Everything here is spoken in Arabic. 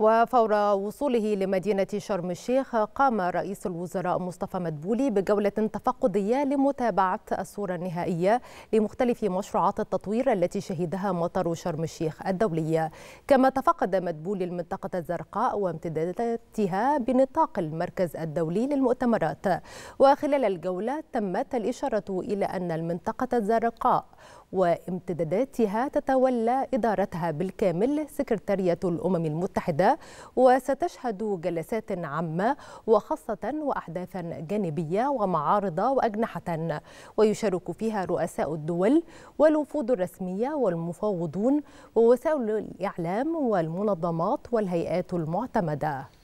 وفور وصوله لمدينة شرم الشيخ قام رئيس الوزراء مصطفى مدبولي بجولة تفقدية لمتابعة الصورة النهائية لمختلف مشروعات التطوير التي شهدها مطار شرم الشيخ الدولية كما تفقد مدبولي المنطقة الزرقاء وامتداداتها بنطاق المركز الدولي للمؤتمرات وخلال الجولة تمت الإشارة إلى أن المنطقة الزرقاء وامتداداتها تتولى إدارتها بالكامل سكرتارية الأمم المتحدة وستشهد جلسات عامة وخاصة وأحداثا جانبية ومعارض وأجنحة ويشارك فيها رؤساء الدول والوفود الرسمية والمفوضون ووسائل الإعلام والمنظمات والهيئات المعتمدة